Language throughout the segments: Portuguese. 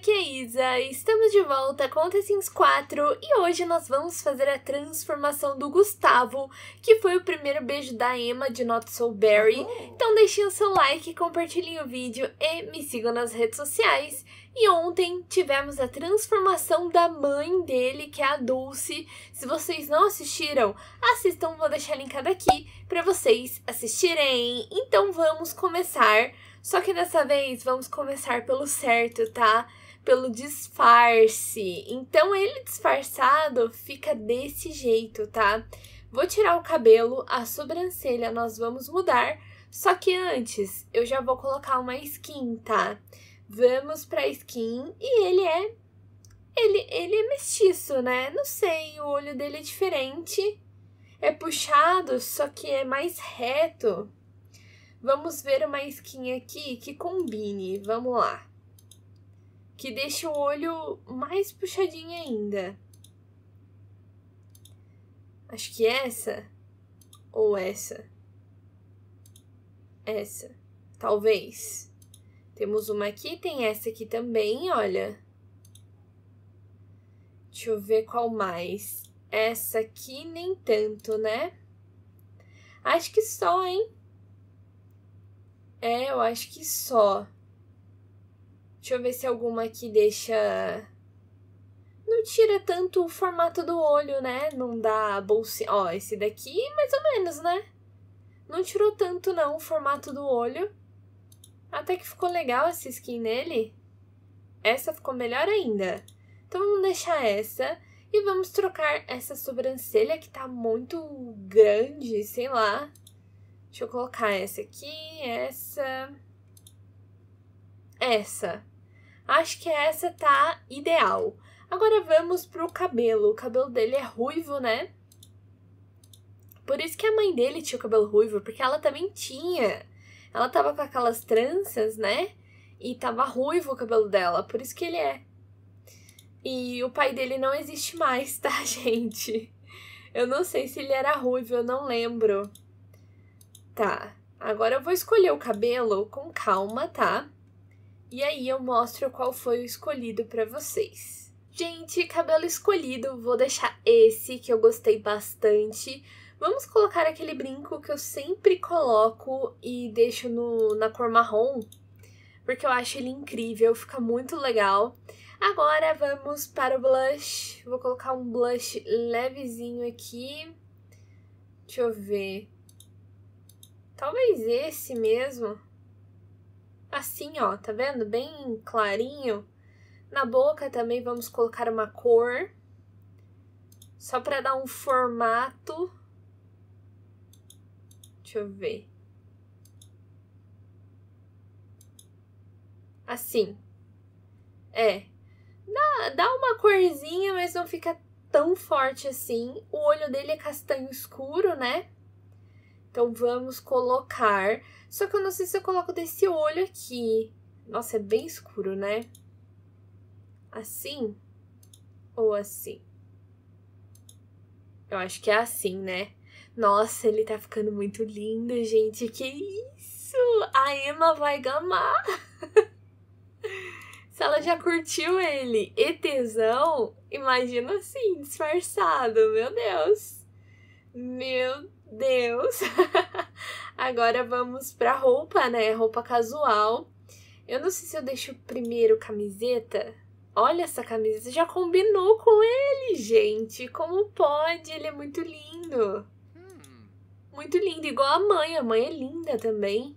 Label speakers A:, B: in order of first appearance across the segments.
A: aqui é Isa, estamos de volta com The Sims 4 e hoje nós vamos fazer a transformação do Gustavo, que foi o primeiro beijo da Emma de Not So Berry. Oh. Então deixem o seu like, compartilhem o vídeo e me sigam nas redes sociais. E ontem tivemos a transformação da mãe dele, que é a Dulce. Se vocês não assistiram, assistam, vou deixar linkado aqui para vocês assistirem. Então vamos começar. Só que dessa vez vamos começar pelo certo, tá? pelo disfarce. Então ele disfarçado fica desse jeito, tá? Vou tirar o cabelo, a sobrancelha nós vamos mudar, só que antes eu já vou colocar uma skin, tá? Vamos pra skin e ele é ele, ele é mestiço, né? Não sei, o olho dele é diferente. É puxado, só que é mais reto. Vamos ver uma skin aqui que combine. Vamos lá que deixa o olho mais puxadinho ainda. Acho que essa ou essa. Essa, talvez. Temos uma aqui, tem essa aqui também, olha. Deixa eu ver qual mais. Essa aqui nem tanto, né? Acho que só, hein? É, eu acho que só. Deixa eu ver se alguma aqui deixa. Não tira tanto o formato do olho, né? Não dá bolsinha. Ó, esse daqui, mais ou menos, né? Não tirou tanto, não, o formato do olho. Até que ficou legal essa skin nele. Essa ficou melhor ainda. Então vamos deixar essa. E vamos trocar essa sobrancelha que tá muito grande, sei lá. Deixa eu colocar essa aqui, essa... Essa. Acho que essa tá ideal. Agora vamos pro cabelo. O cabelo dele é ruivo, né? Por isso que a mãe dele tinha o cabelo ruivo, porque ela também tinha. Ela tava com aquelas tranças, né? E tava ruivo o cabelo dela, por isso que ele é. E o pai dele não existe mais, tá, gente? Eu não sei se ele era ruivo, eu não lembro. Tá, agora eu vou escolher o cabelo com calma, tá? e aí eu mostro qual foi o escolhido para vocês. Gente, cabelo escolhido, vou deixar esse que eu gostei bastante. Vamos colocar aquele brinco que eu sempre coloco e deixo no, na cor marrom, porque eu acho ele incrível, fica muito legal. Agora vamos para o blush. Vou colocar um blush levezinho aqui. Deixa eu ver. Talvez esse mesmo assim, ó, tá vendo? Bem clarinho. Na boca também vamos colocar uma cor, só para dar um formato. Deixa eu ver. Assim. É. Dá, dá uma corzinha, mas não fica tão forte assim. O olho dele é castanho escuro, né? Então vamos colocar só que eu não sei se eu coloco desse olho aqui. Nossa, é bem escuro, né? Assim ou assim? Eu acho que é assim, né? Nossa, ele tá ficando muito lindo, gente. Que isso! A Emma vai gamar! Se ela já curtiu ele e tesão, imagina assim, disfarçado. Meu Deus! Meu Deus! Agora vamos pra roupa, né? Roupa casual. Eu não sei se eu deixo primeiro camiseta. Olha essa camisa, já combinou com ele, gente. Como pode? Ele é muito lindo. Hum. Muito lindo, igual a mãe. A mãe é linda também.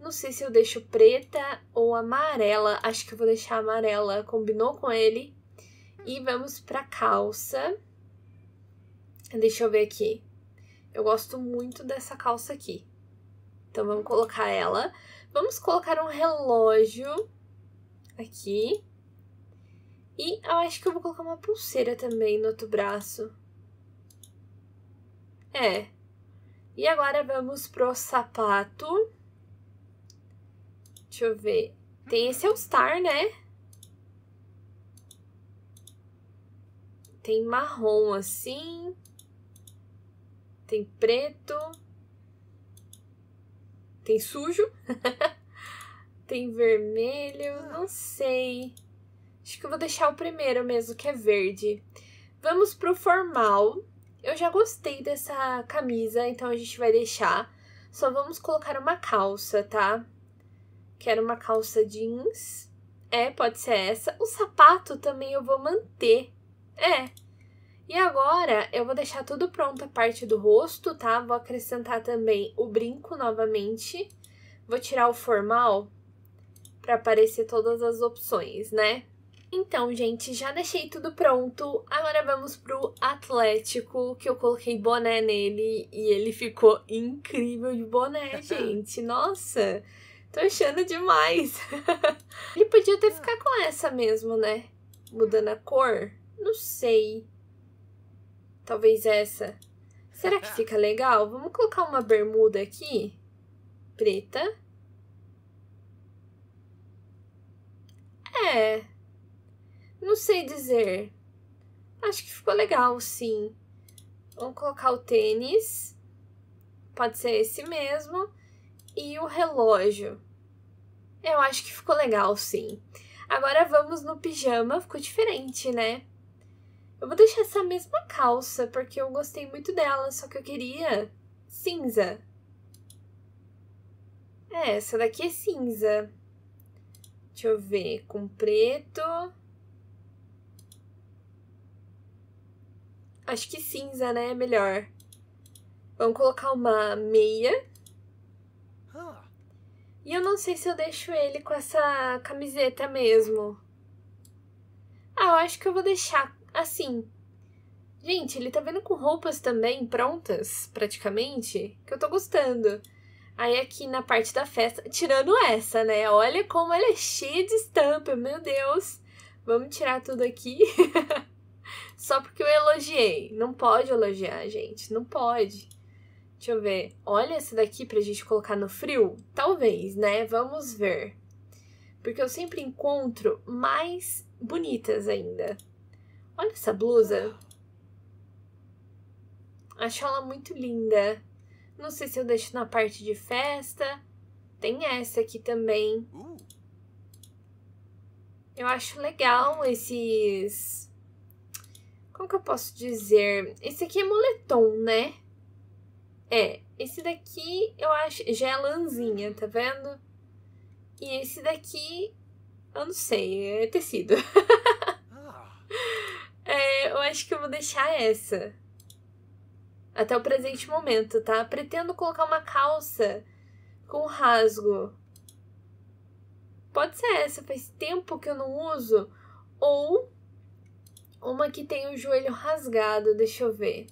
A: Não sei se eu deixo preta ou amarela. Acho que eu vou deixar amarela. Combinou com ele. E hum. vamos pra calça. Deixa eu ver aqui. Eu gosto muito dessa calça aqui. Então vamos colocar ela. Vamos colocar um relógio aqui. E eu acho que eu vou colocar uma pulseira também no outro braço. É. E agora vamos pro sapato. Deixa eu ver. Tem esse All Star, né? Tem marrom assim tem preto, tem sujo, tem vermelho, ah. não sei. Acho que eu vou deixar o primeiro mesmo, que é verde. Vamos pro formal. Eu já gostei dessa camisa, então a gente vai deixar. Só vamos colocar uma calça, tá? Quero uma calça jeans. É, pode ser essa. O sapato também eu vou manter. É, e agora eu vou deixar tudo pronto a parte do rosto, tá? Vou acrescentar também o brinco novamente. Vou tirar o formal para aparecer todas as opções, né? Então, gente, já deixei tudo pronto. Agora vamos pro Atlético, que eu coloquei boné nele e ele ficou incrível de boné, gente. Nossa, tô achando demais. ele podia até ah. ficar com essa mesmo, né? Mudando a cor. Não sei. Talvez essa. Será que fica legal? Vamos colocar uma bermuda aqui. Preta. É. Não sei dizer. Acho que ficou legal, sim. Vamos colocar o tênis. Pode ser esse mesmo. E o relógio. Eu acho que ficou legal, sim. Agora vamos no pijama. Ficou diferente, né? Eu vou deixar essa mesma calça, porque eu gostei muito dela, só que eu queria cinza. É, essa daqui é cinza. Deixa eu ver, com preto. Acho que cinza, né? É melhor. Vamos colocar uma meia. E eu não sei se eu deixo ele com essa camiseta mesmo. Ah, eu acho que eu vou deixar Assim, gente, ele tá vendo com roupas também prontas, praticamente, que eu tô gostando. Aí aqui na parte da festa, tirando essa, né? Olha como ela é cheia de estampa, meu Deus. Vamos tirar tudo aqui. Só porque eu elogiei. Não pode elogiar, gente. Não pode. Deixa eu ver. Olha essa daqui pra gente colocar no frio? Talvez, né? Vamos ver. Porque eu sempre encontro mais bonitas ainda. Olha essa blusa. Acho ela muito linda. Não sei se eu deixo na parte de festa. Tem essa aqui também. Eu acho legal esses... Como que eu posso dizer? Esse aqui é moletom, né? É, esse daqui eu acho... Já é lãzinha, tá vendo? E esse daqui... Eu não sei, é tecido. acho que eu vou deixar essa. Até o presente momento, tá? Pretendo colocar uma calça com rasgo. Pode ser essa, faz tempo que eu não uso. Ou uma que tem o joelho rasgado, deixa eu ver.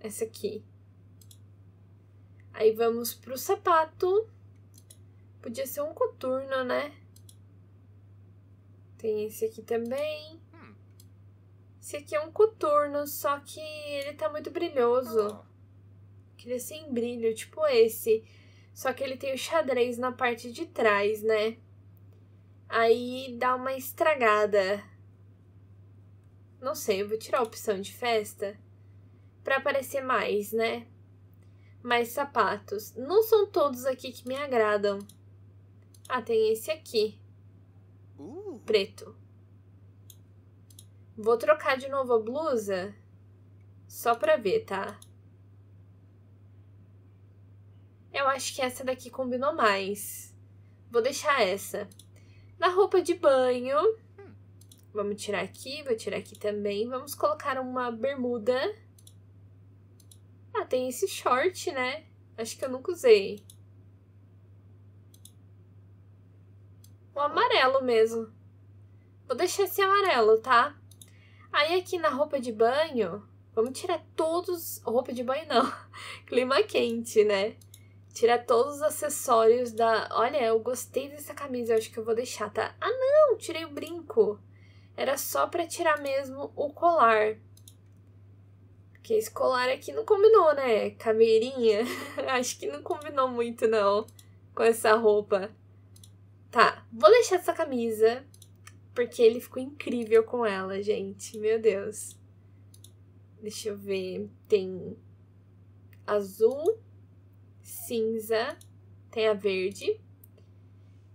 A: Essa aqui. Aí vamos pro sapato. Podia ser um coturno, né? Tem esse aqui também. Esse aqui é um coturno, só que ele tá muito brilhoso. Ah. queria ele é sem brilho, tipo esse. Só que ele tem o xadrez na parte de trás, né? Aí dá uma estragada. Não sei, eu vou tirar a opção de festa para aparecer mais, né? Mais sapatos. Não são todos aqui que me agradam. Ah, tem esse aqui. Uh. Preto. Vou trocar de novo a blusa só pra ver, tá? Eu acho que essa daqui combinou mais. Vou deixar essa. Na roupa de banho, vamos tirar aqui, vou tirar aqui também. Vamos colocar uma bermuda. Ah, tem esse short, né? Acho que eu nunca usei. O amarelo mesmo. Vou deixar esse amarelo, tá? Aí aqui na roupa de banho, vamos tirar todos. Roupa de banho não, clima quente, né? Tirar todos os acessórios da. Olha, eu gostei dessa camisa, eu acho que eu vou deixar, tá? Ah, não! Tirei o brinco. Era só pra tirar mesmo o colar. Porque esse colar aqui não combinou, né? Caveirinha. acho que não combinou muito, não. Com essa roupa. Tá, vou deixar essa camisa porque ele ficou incrível com ela, gente. Meu Deus. Deixa eu ver. Tem azul, cinza, tem a verde,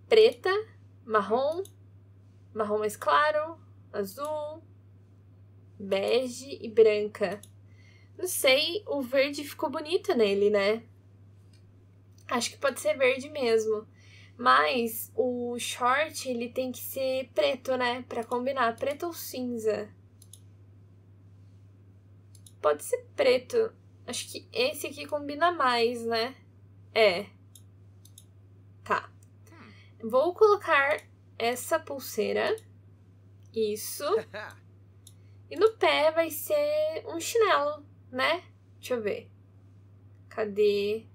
A: preta, marrom, marrom mais claro, azul, bege e branca. Não sei, o verde ficou bonito nele, né? Acho que pode ser verde mesmo. Mas o short, ele tem que ser preto, né? Pra combinar, preto ou cinza. Pode ser preto. Acho que esse aqui combina mais, né? É. Tá. Vou colocar essa pulseira. Isso. E no pé vai ser um chinelo, né? Deixa eu ver. Cadê?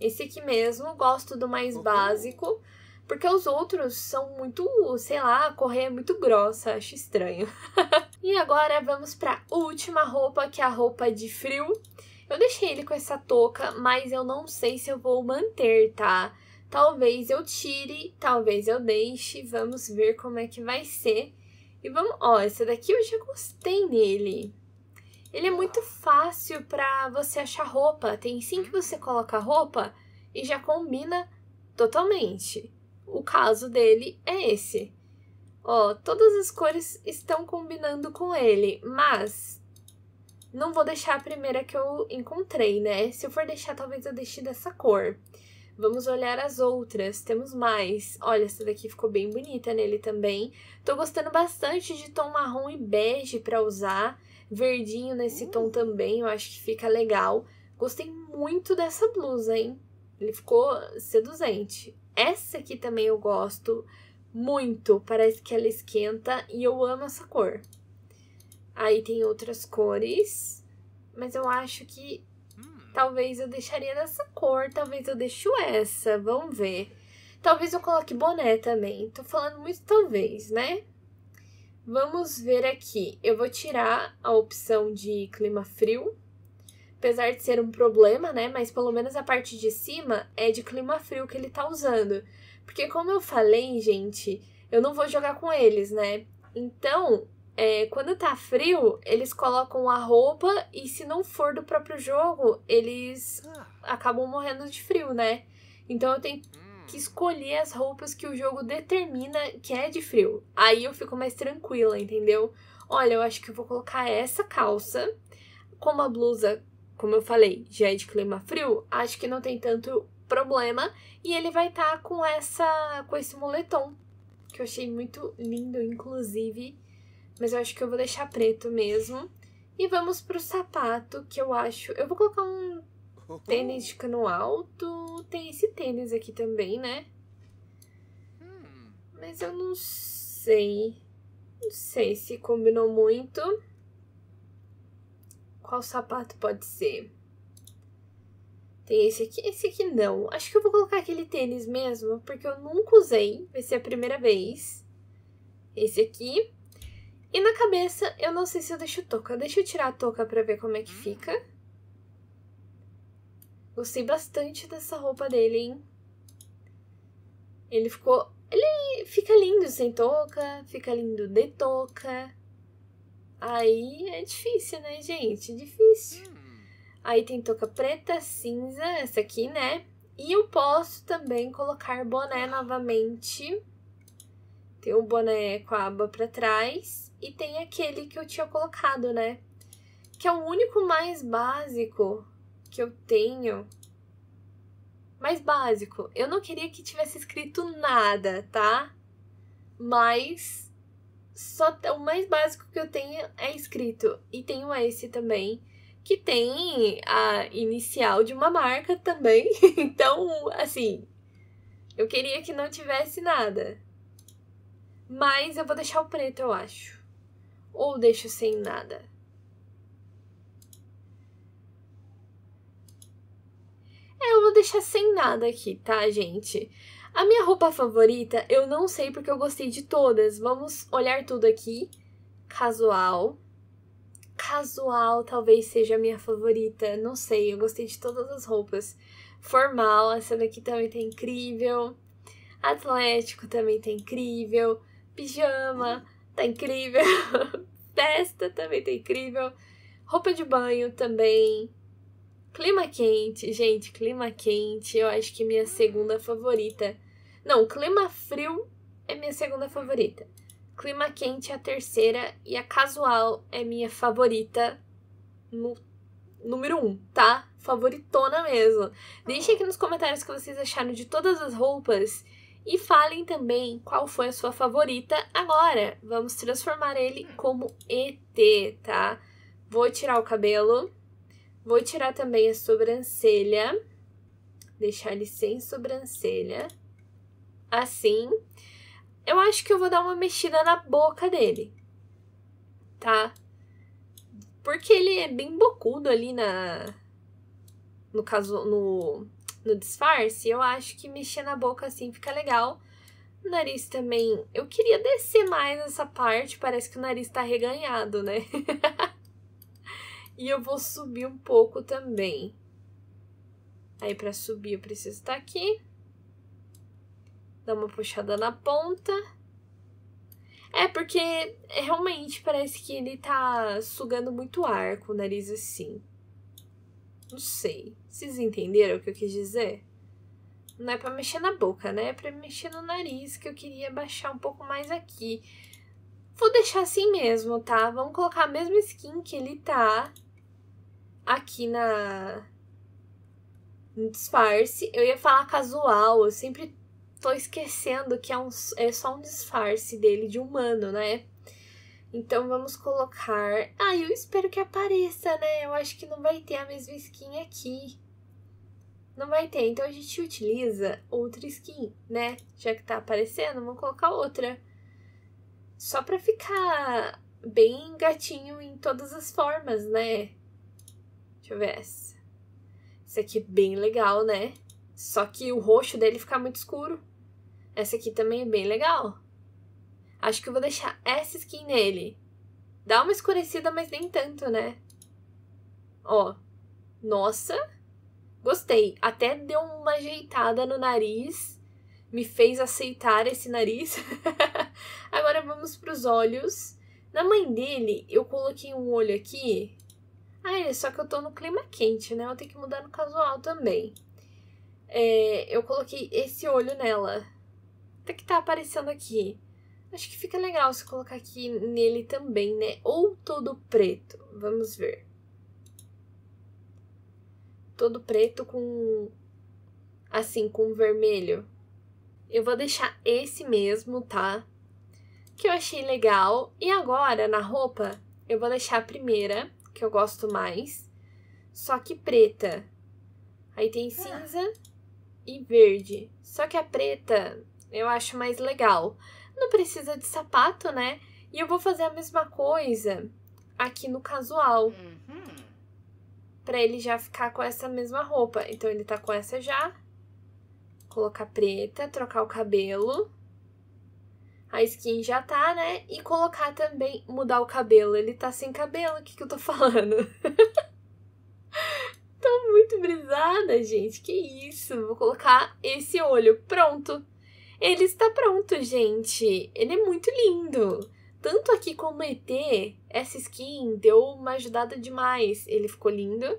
A: Esse aqui mesmo, gosto do mais uhum. básico. Porque os outros são muito, sei lá, a correia é muito grossa, acho estranho. e agora vamos para a última roupa, que é a roupa de frio. Eu deixei ele com essa touca, mas eu não sei se eu vou manter, tá? Talvez eu tire, talvez eu deixe, vamos ver como é que vai ser. E vamos, ó, esse daqui eu já gostei nele. Ele é muito fácil para você achar roupa. Tem sim que você coloca roupa e já combina totalmente. O caso dele é esse. Ó, todas as cores estão combinando com ele, mas não vou deixar a primeira que eu encontrei, né? Se eu for deixar, talvez eu deixe dessa cor. Vamos olhar as outras, temos mais. Olha, essa daqui ficou bem bonita nele também. Tô gostando bastante de tom marrom e bege para usar verdinho nesse hum. tom também, eu acho que fica legal. Gostei muito dessa blusa, hein? Ele ficou seduzente. Essa aqui também eu gosto muito, parece que ela esquenta e eu amo essa cor. Aí tem outras cores, mas eu acho que hum. talvez eu deixaria nessa cor, talvez eu deixo essa, vamos ver. Talvez eu coloque boné também. Tô falando muito talvez, né? Vamos ver aqui. Eu vou tirar a opção de clima frio, apesar de ser um problema, né? Mas pelo menos a parte de cima é de clima frio que ele tá usando. Porque como eu falei, gente, eu não vou jogar com eles, né? Então, é, quando tá frio, eles colocam a roupa e se não for do próprio jogo, eles ah. acabam morrendo de frio, né? Então eu tenho hum que escolher as roupas que o jogo determina que é de frio. Aí eu fico mais tranquila, entendeu? Olha, eu acho que eu vou colocar essa calça com uma blusa, como eu falei, já é de clima frio, acho que não tem tanto problema e ele vai estar tá com essa com esse moletom, que eu achei muito lindo inclusive, mas eu acho que eu vou deixar preto mesmo. E vamos pro sapato, que eu acho. Eu vou colocar um Tênis de cano alto. Tem esse tênis aqui também, né? Hum. Mas eu não sei. Não sei se combinou muito. Qual sapato pode ser? Tem esse aqui, esse aqui não. Acho que eu vou colocar aquele tênis mesmo, porque eu nunca usei. Vai ser a primeira vez. Esse aqui. E na cabeça, eu não sei se eu deixo toca. Deixa eu tirar a toca pra ver como é que hum. fica. Gostei bastante dessa roupa dele, hein? Ele ficou. Ele fica lindo sem touca, fica lindo de touca. Aí é difícil, né, gente? difícil. Hum. Aí tem touca preta, cinza, essa aqui, né? E eu posso também colocar boné novamente. Tem o um boné com a aba para trás e tem aquele que eu tinha colocado, né? Que é o único mais básico que eu tenho mais básico. Eu não queria que tivesse escrito nada, tá? Mas só o mais básico que eu tenho é escrito. E tenho esse também, que tem a inicial de uma marca também. então, assim, eu queria que não tivesse nada. Mas eu vou deixar o preto, eu acho. Ou deixo sem nada. vou deixar sem nada aqui, tá, gente? A minha roupa favorita, eu não sei porque eu gostei de todas. Vamos olhar tudo aqui. Casual. Casual talvez seja a minha favorita, não sei, eu gostei de todas as roupas. Formal, essa daqui também tá incrível. Atlético também tá incrível. Pijama tá incrível. Festa também tá incrível. Roupa de banho também. Clima quente, gente, clima quente, eu acho que é minha segunda favorita. Não, clima frio é minha segunda favorita. Clima quente é a terceira e a casual é minha favorita no número um, tá? Favoritona mesmo. Deixem aqui nos comentários o que vocês acharam de todas as roupas e falem também qual foi a sua favorita agora. Vamos transformar ele como ET, tá? Vou tirar o cabelo. Vou tirar também a sobrancelha, deixar ele sem sobrancelha, assim. Eu acho que eu vou dar uma mexida na boca dele, tá? Porque ele é bem bocudo ali na... No caso, no, no disfarce, eu acho que mexer na boca assim fica legal. O nariz também. Eu queria descer mais essa parte, parece que o nariz tá reganhado, né? E eu vou subir um pouco também. Aí, para subir, eu preciso estar tá aqui. Dar uma puxada na ponta. É, porque realmente parece que ele tá sugando muito ar com o nariz assim. Não sei. Vocês entenderam o que eu quis dizer? Não é pra mexer na boca, né? É pra mexer no nariz, que eu queria baixar um pouco mais aqui. Vou deixar assim mesmo, tá? Vamos colocar a mesma skin que ele tá aqui na. No disfarce. Eu ia falar casual, eu sempre tô esquecendo que é, um, é só um disfarce dele de humano, né? Então vamos colocar. Ah, eu espero que apareça, né? Eu acho que não vai ter a mesma skin aqui. Não vai ter, então a gente utiliza outra skin, né? Já que tá aparecendo, vamos colocar outra. Só pra ficar bem gatinho em todas as formas, né? Deixa eu ver essa. Esse aqui é bem legal, né? Só que o roxo dele fica muito escuro. Essa aqui também é bem legal. Acho que eu vou deixar essa skin nele. Dá uma escurecida, mas nem tanto, né? Ó. Nossa. Gostei. Até deu uma ajeitada no nariz. Me fez aceitar esse nariz. Agora vamos para os olhos. Na mãe dele, eu coloquei um olho aqui ah, é, só que eu tô no clima quente, né? Eu tenho que mudar no casual também. É, eu coloquei esse olho nela. Até que tá aparecendo aqui. Acho que fica legal se colocar aqui nele também, né? Ou todo preto. Vamos ver. Todo preto com. Assim, com vermelho. Eu vou deixar esse mesmo, tá? Que eu achei legal. E agora, na roupa, eu vou deixar a primeira que eu gosto mais. Só que preta. Aí tem ah. cinza ah. e verde. Só que a preta eu acho mais legal. Não precisa de sapato, né? E eu vou fazer a mesma coisa aqui no casual. Uhum. Pra ele já ficar com essa mesma roupa. Então ele tá com essa já. Colocar preta, trocar o cabelo a skin já tá, né? E colocar também, mudar o cabelo. Ele tá sem cabelo, o que, que eu tô falando? tô muito brisada, gente. Que isso? Vou colocar esse olho. Pronto. Ele está pronto, gente. Ele é muito lindo. Tanto aqui como ET, essa skin deu uma ajudada demais. Ele ficou lindo.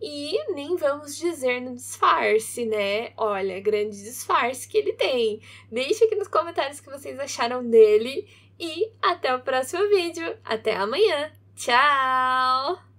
A: E nem vamos dizer no disfarce, né? Olha, grande disfarce que ele tem. Deixe aqui nos comentários o que vocês acharam dele. E até o próximo vídeo. Até amanhã. Tchau!